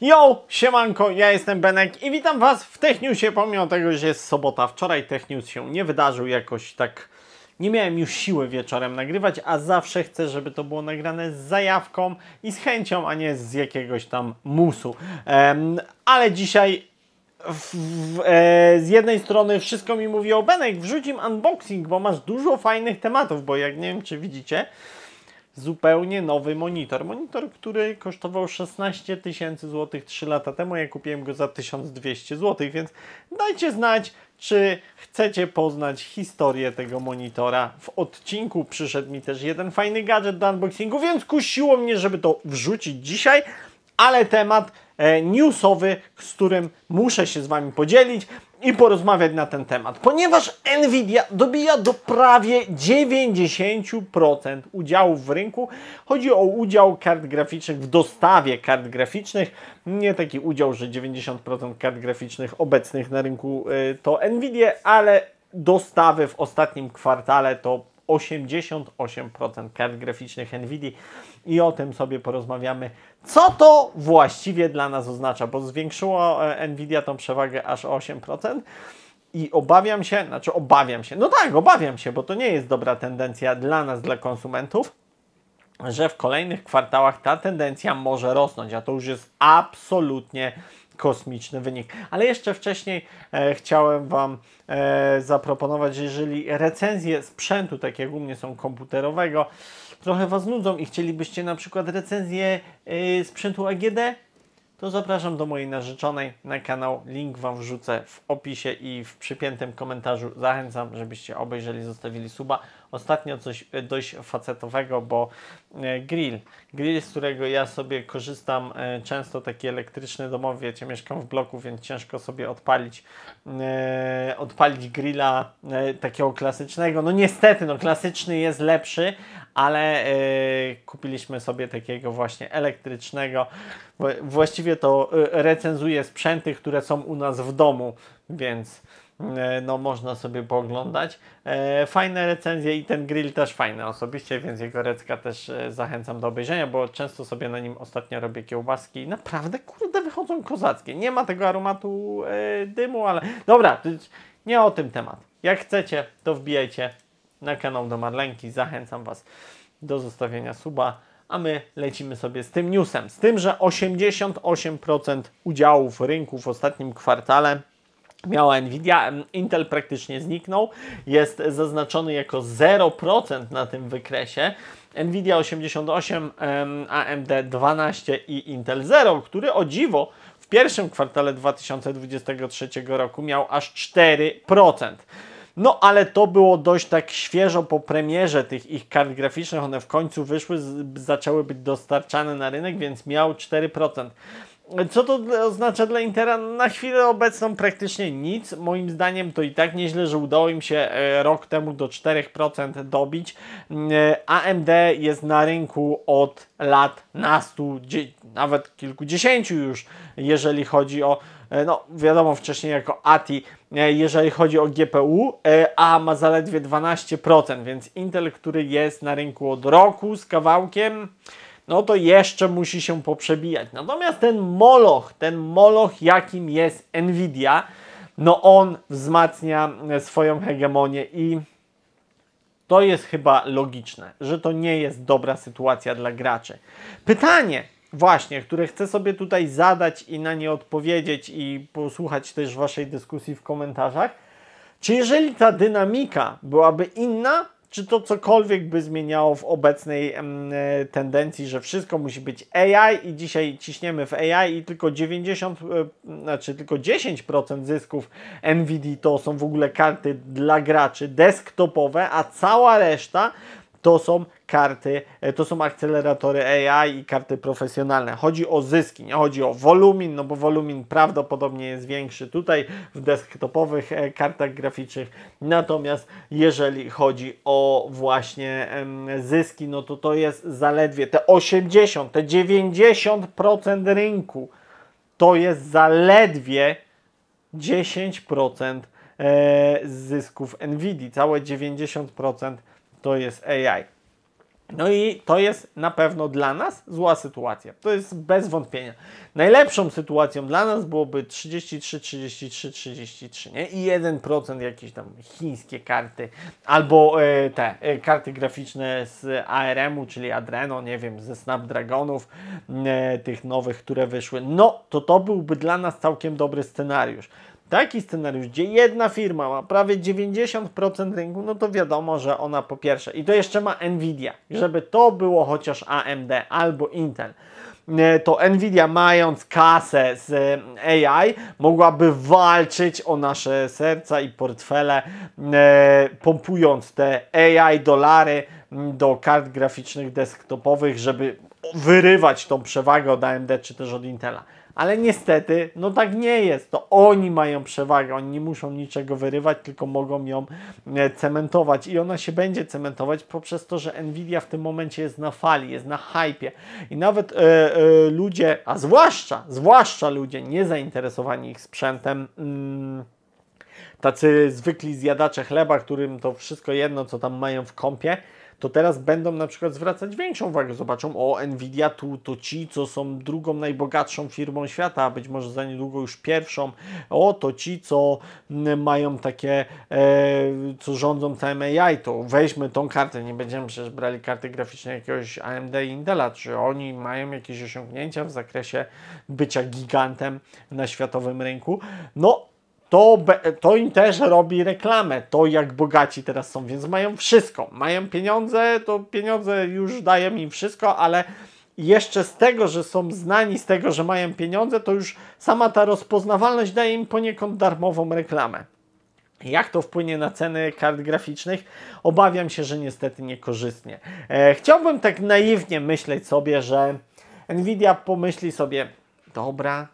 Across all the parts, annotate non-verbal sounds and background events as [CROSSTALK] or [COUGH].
Yo, siemanko, ja jestem Benek i witam Was w Techniusie, pomimo tego, że jest sobota. Wczoraj Technius się nie wydarzył jakoś tak... Nie miałem już siły wieczorem nagrywać, a zawsze chcę, żeby to było nagrane z zajawką i z chęcią, a nie z jakiegoś tam musu. Um, ale dzisiaj w, w, e, z jednej strony wszystko mi mówi o Benek, wrzucim unboxing, bo masz dużo fajnych tematów, bo jak nie wiem, czy widzicie, zupełnie nowy monitor. Monitor, który kosztował 16 tysięcy złotych 3 lata temu, ja kupiłem go za 1200 złotych, więc dajcie znać, czy chcecie poznać historię tego monitora. W odcinku przyszedł mi też jeden fajny gadżet do unboxingu, więc kusiło mnie, żeby to wrzucić dzisiaj, ale temat E, newsowy, z którym muszę się z Wami podzielić i porozmawiać na ten temat, ponieważ Nvidia dobija do prawie 90% udziałów w rynku. Chodzi o udział kart graficznych w dostawie kart graficznych. Nie taki udział, że 90% kart graficznych obecnych na rynku e, to Nvidia, ale dostawy w ostatnim kwartale to 88% kart graficznych NVIDII i o tym sobie porozmawiamy, co to właściwie dla nas oznacza, bo zwiększyło e, NVIDIA tą przewagę aż o 8%. I obawiam się, znaczy obawiam się, no tak, obawiam się, bo to nie jest dobra tendencja dla nas, dla konsumentów, że w kolejnych kwartałach ta tendencja może rosnąć, a to już jest absolutnie kosmiczny wynik. Ale jeszcze wcześniej e, chciałem Wam e, zaproponować, jeżeli recenzje sprzętu, tak jak u mnie są komputerowego, trochę Was nudzą i chcielibyście na przykład recenzję e, sprzętu AGD, to zapraszam do mojej narzeczonej na kanał. Link Wam wrzucę w opisie i w przypiętym komentarzu. Zachęcam, żebyście obejrzeli, zostawili suba ostatnio coś e, dość facetowego, bo e, grill, grill, z którego ja sobie korzystam e, często, taki elektryczny domowy, wiecie, mieszkam w bloku, więc ciężko sobie odpalić, odpalić grilla takiego klasycznego, no niestety, no klasyczny jest lepszy, ale kupiliśmy sobie takiego właśnie elektrycznego, właściwie to recenzuje sprzęty, które są u nas w domu, więc E, no można sobie pooglądać. E, fajne recenzje i ten grill też fajny osobiście, więc jego recka też e, zachęcam do obejrzenia, bo często sobie na nim ostatnio robię kiełbaski i naprawdę kurde wychodzą kozackie. Nie ma tego aromatu dymu, ale dobra, nie o tym temat. Jak chcecie, to wbijajcie na kanał do Marlenki. Zachęcam Was do zostawienia suba, a my lecimy sobie z tym newsem. Z tym, że 88% udziałów rynku w ostatnim kwartale miała Nvidia. Intel praktycznie zniknął, jest zaznaczony jako 0% na tym wykresie. Nvidia 88, AMD 12 i Intel 0, który o dziwo w pierwszym kwartale 2023 roku miał aż 4%. No ale to było dość tak świeżo po premierze tych ich kart graficznych. One w końcu wyszły, zaczęły być dostarczane na rynek, więc miał 4%. Co to oznacza dla Intera? Na chwilę obecną praktycznie nic. Moim zdaniem to i tak nieźle, że udało im się e, rok temu do 4% dobić. E, AMD jest na rynku od lat nastu, nawet kilkudziesięciu już, jeżeli chodzi o, e, no wiadomo wcześniej jako ATI, jeżeli chodzi o GPU, a ma zaledwie 12%, więc Intel, który jest na rynku od roku z kawałkiem, no to jeszcze musi się poprzebijać. Natomiast ten moloch, ten moloch jakim jest Nvidia, no on wzmacnia e, swoją hegemonię i to jest chyba logiczne, że to nie jest dobra sytuacja dla graczy. Pytanie właśnie, które chcę sobie tutaj zadać i na nie odpowiedzieć i posłuchać też waszej dyskusji w komentarzach, czy jeżeli ta dynamika byłaby inna, czy to cokolwiek by zmieniało w obecnej e, tendencji, że wszystko musi być AI i dzisiaj ciśniemy w AI i tylko 90, e, znaczy tylko 10% zysków NVIDIA to są w ogóle karty dla graczy desktopowe, a cała reszta to są karty, e, to są akceleratory AI i karty profesjonalne. Chodzi o zyski, nie chodzi o wolumin, no bo wolumin prawdopodobnie jest większy tutaj w desktopowych e, kartach graficznych. Natomiast jeżeli chodzi o właśnie zyski, no to to jest zaledwie te 80, te 90% rynku. To jest zaledwie 10% z e, zysków Nvidia. Całe 90% to jest AI. No i to jest na pewno dla nas zła sytuacja. To jest bez wątpienia. Najlepszą sytuacją dla nas byłoby 33, 33, 33, nie? I 1% jakieś tam chińskie karty albo y, te y, karty graficzne z ARM-u, czyli Adreno, nie wiem, ze Snapdragonów, y, tych nowych, które wyszły. No, to to byłby dla nas całkiem dobry scenariusz taki scenariusz, gdzie jedna firma ma prawie 90% rynku, no to wiadomo, że ona po pierwsze i to jeszcze ma Nvidia, żeby to było chociaż AMD albo Intel to Nvidia mając kasę z AI mogłaby walczyć o nasze serca i portfele, pompując te AI dolary mm, do kart graficznych desktopowych, żeby wyrywać tą przewagę od AMD czy też od Intela. Ale niestety, no tak nie jest. To oni mają przewagę, oni nie muszą niczego wyrywać, tylko mogą ją e, cementować. I ona się będzie cementować poprzez to, że Nvidia w tym momencie jest na fali, jest na hypie. I nawet e, e, ludzie, a zwłaszcza, zwłaszcza ludzie niezainteresowani ich sprzętem, mm, tacy zwykli zjadacze chleba, którym to wszystko jedno, co tam mają w kąpie, to teraz będą na przykład zwracać większą uwagę. Zobaczą, o Nvidia tu to ci, co są drugą najbogatszą firmą świata, a być może za niedługo już pierwszą. O to ci, co mm, mają takie, e, co rządzą całym AI, to weźmy tą kartę. Nie będziemy przecież brali karty graficznej jakiegoś AMD i Intela. Czy oni mają jakieś osiągnięcia w zakresie bycia gigantem na światowym rynku? No, to, to im też robi reklamę, to jak bogaci teraz są, więc mają wszystko. Mają pieniądze, to pieniądze już dają im wszystko, ale jeszcze z tego, że są znani, z tego, że mają pieniądze, to już sama ta rozpoznawalność daje im poniekąd darmową reklamę. Jak to wpłynie na ceny kart graficznych? Obawiam się, że niestety niekorzystnie. E, chciałbym tak naiwnie myśleć sobie, że Nvidia pomyśli sobie, dobra,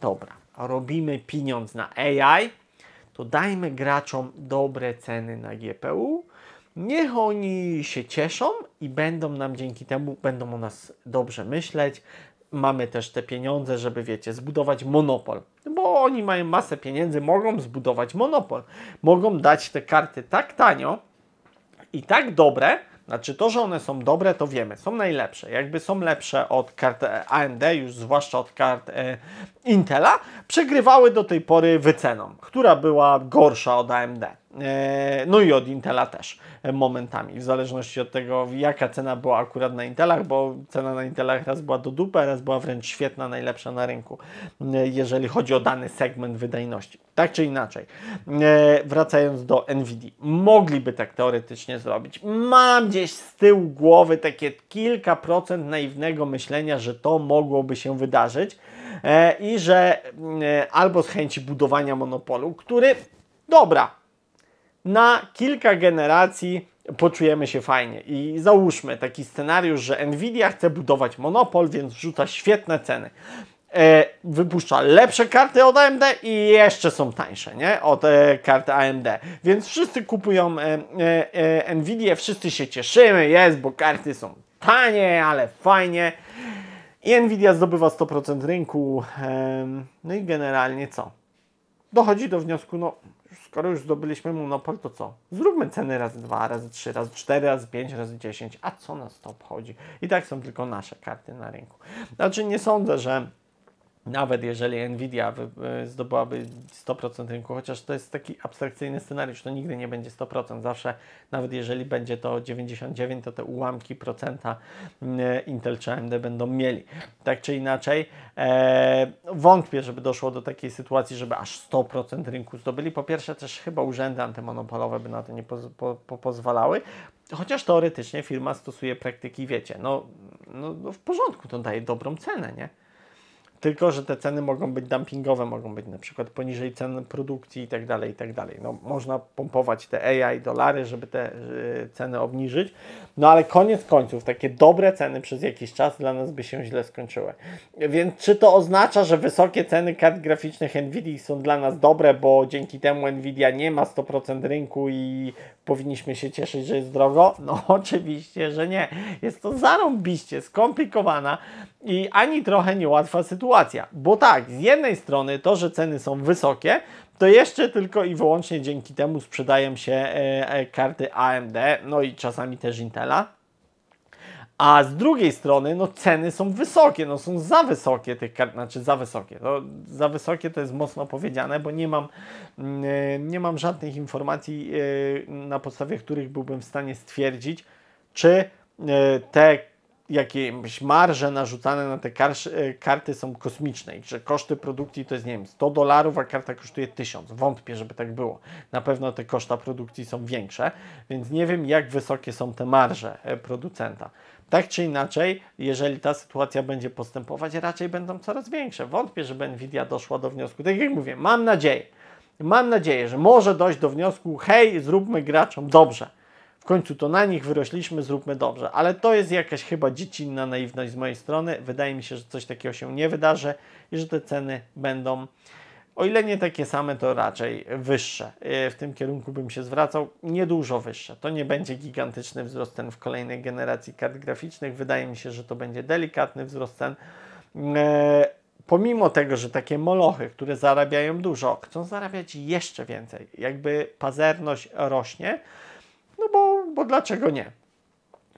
dobra robimy pieniądz na AI, to dajmy graczom dobre ceny na GPU. Niech oni się cieszą i będą nam dzięki temu, będą o nas dobrze myśleć. Mamy też te pieniądze, żeby, wiecie, zbudować monopol, bo oni mają masę pieniędzy, mogą zbudować monopol. Mogą dać te karty tak tanio i tak dobre, znaczy to, że one są dobre, to wiemy, są najlepsze. Jakby są lepsze od kart AMD, już zwłaszcza od kart e, Intela, przegrywały do tej pory wyceną, która była gorsza od AMD. E, no i od Intela też e, momentami, w zależności od tego, jaka cena była akurat na Intelach, bo cena na Intelach raz była do dupy, raz była wręcz świetna, najlepsza na rynku, e, jeżeli chodzi o dany segment wydajności. Tak czy inaczej, wracając do NVIDII, mogliby tak teoretycznie zrobić. Mam gdzieś z tyłu głowy takie kilka procent naiwnego myślenia, że to mogłoby się wydarzyć i że albo z chęci budowania monopolu, który, dobra, na kilka generacji poczujemy się fajnie. I załóżmy taki scenariusz, że Nvidia chce budować monopol, więc wrzuca świetne ceny. E, wypuszcza lepsze karty od AMD i jeszcze są tańsze, nie? Od e, karty AMD. Więc wszyscy kupują e, e, e, Nvidia, wszyscy się cieszymy, jest, bo karty są tanie, ale fajnie. I Nvidia zdobywa 100% rynku. E, no i generalnie co? Dochodzi do wniosku, no skoro już zdobyliśmy monopol, to co? Zróbmy ceny razy dwa, razy trzy, razy cztery, razy pięć, razy dziesięć. a co nas to obchodzi? I tak są tylko nasze karty na rynku. Znaczy nie sądzę, że nawet jeżeli Nvidia e, zdobyłaby 100% rynku, chociaż to jest taki abstrakcyjny scenariusz, to nigdy nie będzie 100%. Zawsze, nawet jeżeli będzie to 99, to te ułamki procenta mm, e, Intel czy AMD będą mieli. Tak czy inaczej, e, no, wątpię, żeby doszło do takiej sytuacji, żeby aż 100% rynku zdobyli. Po pierwsze, też chyba urzędy antymonopolowe by na to nie poz po po pozwalały. Chociaż teoretycznie firma stosuje praktyki, wiecie, no, no, no w porządku, to daje dobrą cenę, nie? Tylko, że te ceny mogą być dumpingowe, mogą być na przykład poniżej cen produkcji i tak dalej tak dalej. No, można pompować te AI dolary, żeby te y, ceny obniżyć, no ale koniec końców takie dobre ceny przez jakiś czas dla nas by się źle skończyły. Więc czy to oznacza, że wysokie ceny kart graficznych NVIDIA są dla nas dobre, bo dzięki temu NVIDIA nie ma 100% rynku i powinniśmy się cieszyć, że jest drogo? No [LAUGHS] oczywiście, że nie. Jest to zarąbiście skomplikowana i ani trochę niełatwa sytuacja sytuacja, bo tak, z jednej strony to, że ceny są wysokie, to jeszcze tylko i wyłącznie dzięki temu sprzedają się e, e, karty AMD, no i czasami też Intela. A z drugiej strony, no ceny są wysokie, no są za wysokie tych kart, znaczy za wysokie. No, za wysokie to jest mocno powiedziane, bo nie mam, mm, e, nie mam żadnych informacji, e, na podstawie których byłbym w stanie stwierdzić, czy e, te jakieś marże narzucane na te e, karty są kosmiczne i że koszty produkcji to jest, nie wiem, 100 dolarów, a karta kosztuje 1000. Wątpię, żeby tak było. Na pewno te koszta produkcji są większe, więc nie wiem, jak wysokie są te marże e, producenta. Tak czy inaczej, jeżeli ta sytuacja będzie postępować, raczej będą coraz większe. Wątpię, żeby Nvidia doszła do wniosku. Tak jak mówię, mam nadzieję, mam nadzieję, że może dojść do wniosku, hej, zróbmy graczom dobrze w końcu to na nich wyrośliśmy, zróbmy dobrze. Ale to jest jakaś chyba dziecinna naiwność z mojej strony. Wydaje mi się, że coś takiego się nie wydarzy i że te ceny będą, o ile nie takie same, to raczej wyższe. E, w tym kierunku bym się zwracał. Niedużo wyższe. To nie będzie gigantyczny wzrost cen w kolejnej generacji kart graficznych. Wydaje mi się, że to będzie delikatny wzrost cen. E, pomimo tego, że takie molochy, które zarabiają dużo, chcą zarabiać jeszcze więcej, jakby pazerność rośnie, bo dlaczego nie?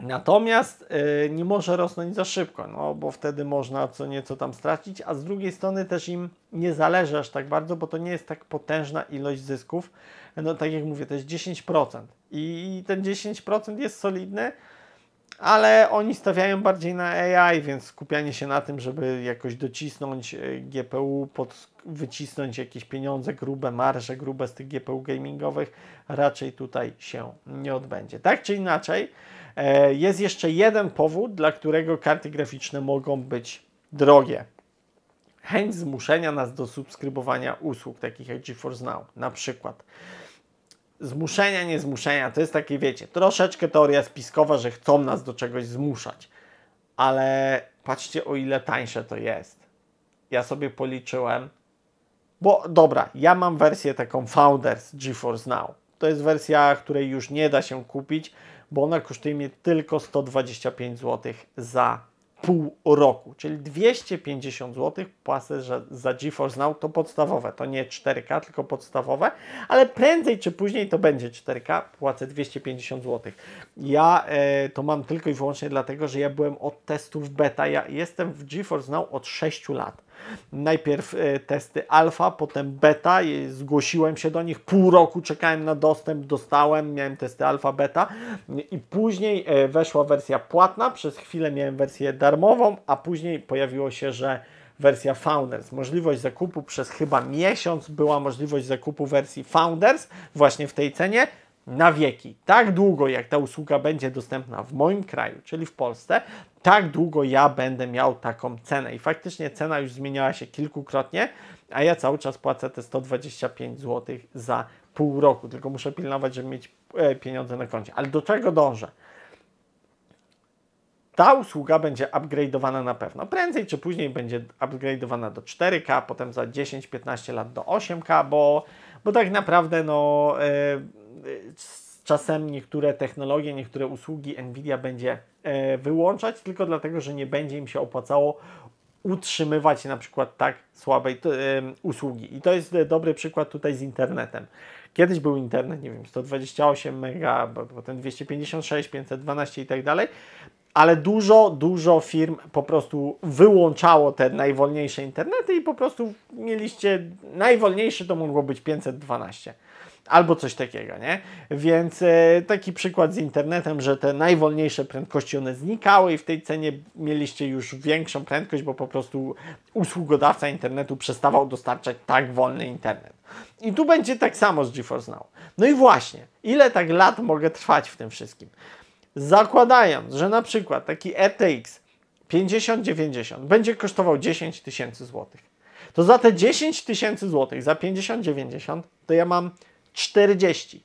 Natomiast y, nie może rosnąć za szybko, no bo wtedy można co nieco tam stracić, a z drugiej strony też im nie zależy aż tak bardzo, bo to nie jest tak potężna ilość zysków. No tak jak mówię, to jest 10% i, i ten 10% jest solidny, ale oni stawiają bardziej na AI, więc skupianie się na tym, żeby jakoś docisnąć e, GPU, pod, wycisnąć jakieś pieniądze, grube marże, grube z tych GPU gamingowych, raczej tutaj się nie odbędzie. Tak czy inaczej, e, jest jeszcze jeden powód, dla którego karty graficzne mogą być drogie. Chęć zmuszenia nas do subskrybowania usług takich jak GeForce Now, na przykład zmuszenia, nie zmuszenia, to jest takie, wiecie, troszeczkę teoria spiskowa, że chcą nas do czegoś zmuszać. Ale patrzcie, o ile tańsze to jest. Ja sobie policzyłem, bo dobra, ja mam wersję taką Founders GeForce Now. To jest wersja, której już nie da się kupić, bo ona kosztuje mnie tylko 125 zł za pół roku, czyli 250 zł płacę za, za GeForce Now, to podstawowe, to nie 4K, tylko podstawowe, ale prędzej czy później to będzie 4K, płacę 250 zł. Ja e, to mam tylko i wyłącznie dlatego, że ja byłem od testów beta, ja jestem w GeForce Now od 6 lat. Najpierw e, testy alfa, potem beta, zgłosiłem się do nich, pół roku czekałem na dostęp, dostałem, miałem testy alfa, beta i później e, weszła wersja płatna, przez chwilę miałem wersję darmową, a później pojawiło się, że wersja Founders. Możliwość zakupu przez chyba miesiąc była możliwość zakupu wersji Founders właśnie w tej cenie na wieki. Tak długo, jak ta usługa będzie dostępna w moim kraju, czyli w Polsce, tak długo ja będę miał taką cenę. I faktycznie cena już zmieniała się kilkukrotnie, a ja cały czas płacę te 125 zł za pół roku. Tylko muszę pilnować, żeby mieć e, pieniądze na koncie. Ale do czego dążę? ta usługa będzie upgrade'owana na pewno. Prędzej czy później będzie upgrade'owana do 4K, potem za 10-15 lat do 8K, bo, bo tak naprawdę no, e, z y, czasem niektóre technologie, niektóre usługi Nvidia będzie e, wyłączać tylko dlatego, że nie będzie im się opłacało utrzymywać na przykład tak słabej y, usługi. I to jest e, dobry przykład tutaj z internetem. Kiedyś był internet, nie wiem, 128 mega, potem 256, 512 i tak dalej, ale dużo, dużo firm po prostu wyłączało te najwolniejsze internety i po prostu mieliście najwolniejszy to mogło być 512 albo coś takiego, nie? Więc e, taki przykład z internetem, że te najwolniejsze prędkości one znikały i w tej cenie mieliście już większą prędkość, bo po prostu usługodawca internetu przestawał dostarczać tak wolny internet. I tu będzie tak samo z GeForce Now. No i właśnie, ile tak lat mogę trwać w tym wszystkim? Zakładając, że na przykład taki RTX 5090 będzie kosztował 10 tysięcy złotych, to za te 10 tysięcy złotych, za 5090, to ja mam 40.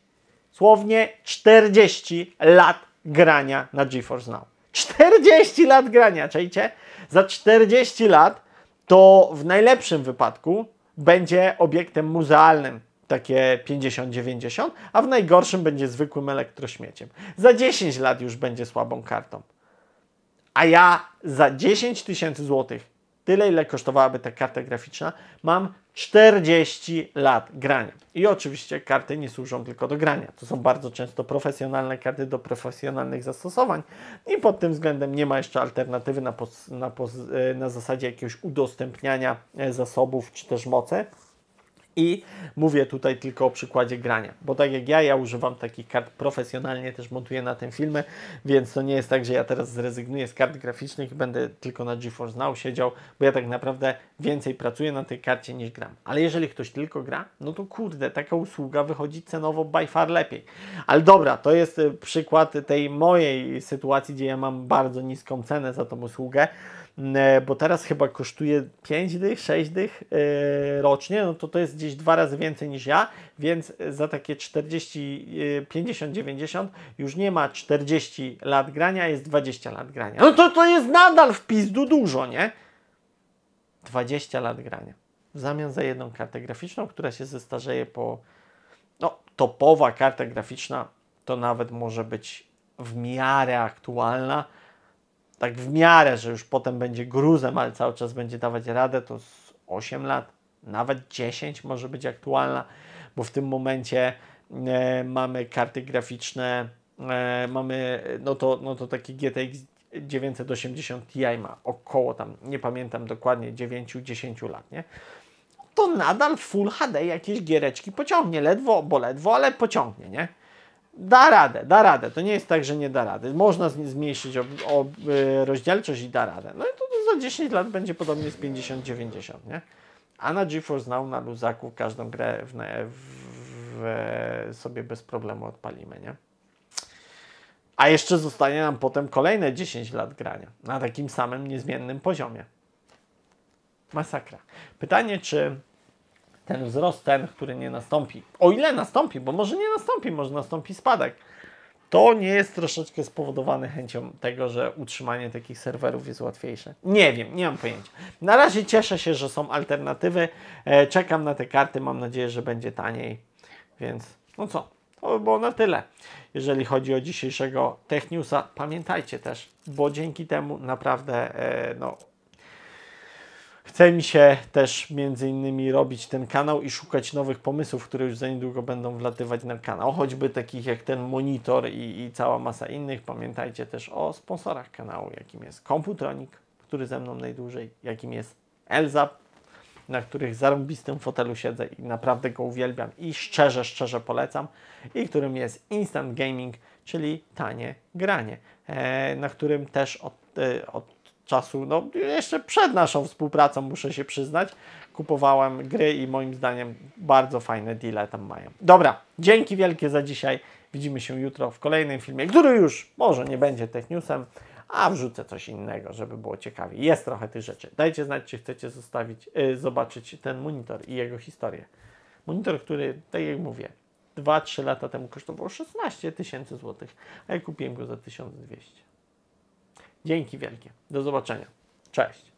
Słownie 40 lat grania na GeForce Now. 40 lat grania, czajcie? Za 40 lat to w najlepszym wypadku będzie obiektem muzealnym, takie 50-90, a w najgorszym będzie zwykłym elektrośmieciem. Za 10 lat już będzie słabą kartą. A ja za 10 tysięcy złotych, tyle ile kosztowałaby ta karta graficzna, mam 40 lat grania. I oczywiście karty nie służą tylko do grania. To są bardzo często profesjonalne karty do profesjonalnych zastosowań i pod tym względem nie ma jeszcze alternatywy na, na, na zasadzie jakiegoś udostępniania e, zasobów czy też mocy. I mówię tutaj tylko o przykładzie grania, bo tak jak ja, ja używam takich kart profesjonalnie, też montuję na tym filmy, więc to nie jest tak, że ja teraz zrezygnuję z kart graficznych i będę tylko na GeForce Now siedział, bo ja tak naprawdę więcej pracuję na tej karcie niż gram. Ale jeżeli ktoś tylko gra, no to kurde, taka usługa wychodzi cenowo by far lepiej. Ale dobra, to jest e, przykład tej mojej sytuacji, gdzie ja mam bardzo niską cenę za tą usługę bo teraz chyba kosztuje 5 dych, 6 dych e, rocznie, no to to jest gdzieś dwa razy więcej niż ja, więc za takie 40, 50, 90 już nie ma 40 lat grania, jest 20 lat grania. No to to jest nadal w pizdu dużo, nie? 20 lat grania. W zamian za jedną kartę graficzną, która się zestarzeje po... No, topowa karta graficzna to nawet może być w miarę aktualna, tak w miarę, że już potem będzie gruzem, ale cały czas będzie dawać radę, to z 8 lat, nawet 10 może być aktualna, bo w tym momencie e, mamy karty graficzne, e, mamy, no to, no to taki GTX 980 Ti ma około tam, nie pamiętam dokładnie, 9-10 lat, nie? To nadal Full HD jakieś giereczki pociągnie, ledwo, bo ledwo, ale pociągnie, nie? Da radę, da radę. To nie jest tak, że nie da rady. Można zmniejszyć o y, rozdzielczość i da radę. No i to, za 10 lat będzie podobnie z 50-90, nie? A na GeForce Now, na luzaku każdą grę w, w, w, sobie bez problemu odpalimy, nie? A jeszcze zostanie nam potem kolejne 10 lat grania na takim samym niezmiennym poziomie. Masakra. Pytanie, czy ten wzrost ten który nie nastąpi, o ile nastąpi, bo może nie nastąpi, może nastąpi spadek, to nie jest troszeczkę spowodowane chęcią tego, że utrzymanie takich serwerów jest łatwiejsze. Nie wiem, nie mam pojęcia. Na razie cieszę się, że są alternatywy. E, czekam na te karty, mam nadzieję, że będzie taniej. Więc no co, to by było na tyle. Jeżeli chodzi o dzisiejszego Techniusa, pamiętajcie też, bo dzięki temu naprawdę e, no, Chce mi się też między innymi robić ten kanał i szukać nowych pomysłów, które już za niedługo będą wlatywać na kanał, choćby takich jak ten monitor i, i cała masa innych. Pamiętajcie też o sponsorach kanału, jakim jest Komputronik, który ze mną najdłużej, jakim jest Elza, na których zarąbistym fotelu siedzę i naprawdę go uwielbiam i szczerze, szczerze polecam, i którym jest Instant Gaming, czyli tanie granie, e, na którym też od, e, od czasu, no jeszcze przed naszą współpracą, muszę się przyznać, kupowałem gry i moim zdaniem bardzo fajne deale tam mają. Dobra, dzięki wielkie za dzisiaj. Widzimy się jutro w kolejnym filmie, który już może nie będzie Tech Newsem, a wrzucę coś innego, żeby było ciekawie. Jest trochę tych rzeczy. Dajcie znać, czy chcecie zostawić, yy, zobaczyć ten monitor i jego historię. Monitor, który, tak jak mówię, 2-3 lata temu kosztował 16 tysięcy złotych, a ja kupiłem go za 1200. Dzięki wielkie. Do zobaczenia. Cześć.